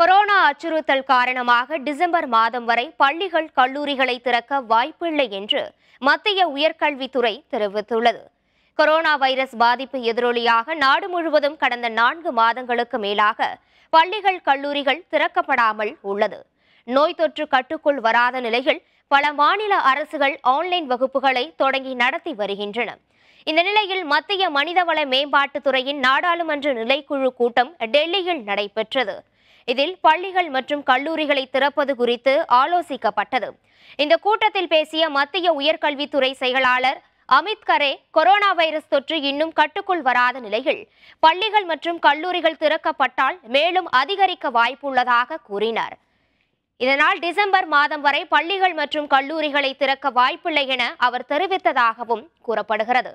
corona அச்சுறுத்தல் காரணமாக December மாதம் வரை பள்ளிகள் கல்லூரிகளை திறக்க வாய்ப்பில்லை என்று மத்திய உயர்கல்வித்துறை தெரிவித்துள்ளது கொரோனா வைரஸ் பாதிப்பு எதிரொலியாக நாடு முழுவதும் கடந்த நான்கு மாதங்களுக்கு மேலாக பள்ளிகள் கல்லூரிகள் திறக்கப்படாமல் உள்ளது நோய் தொற்று கட்டுக்குள் வராத நிலையில் பல மாநில அரசுகள் ஆன்லைன் வகுப்புகளை தொடங்கி நடத்தி வருகின்றன இந்த நிலையில் மத்திய மனிதவள மேம்பாட்டுத்துறையின் நாடாளுமன்ற நிலைக்குழு கூட்டம் டெல்லியில் நடைபெற்றது இதில் பள்ளிகள் மற்றும் கல்லூரிகளை திறப்பது குறித்து ஆலோசிக்கப்பட்டது இந்த கூட்டத்தில் பேசிய மத்திய உயர்கல்வித்துறை செயலாளர் அமித் கரே கொரோனா வைரஸ் தொற்று இன்னும் கட்டுக்குள் வராத நிலையில் பள்ளிகள் மற்றும் கல்லூரிகள் திறக்கப்பட்டால் மேலும் அதிகரிக்க வாய்ப்புள்ளதாக கூறினார் இதனால் டிசம்பர் மாதம் வரை பள்ளிகள் மற்றும் கல்லூரிகளை திறக்க வாய்ப்பில்லை என அவர் தெரிவித்ததாகவும் கூறப்படுகிறது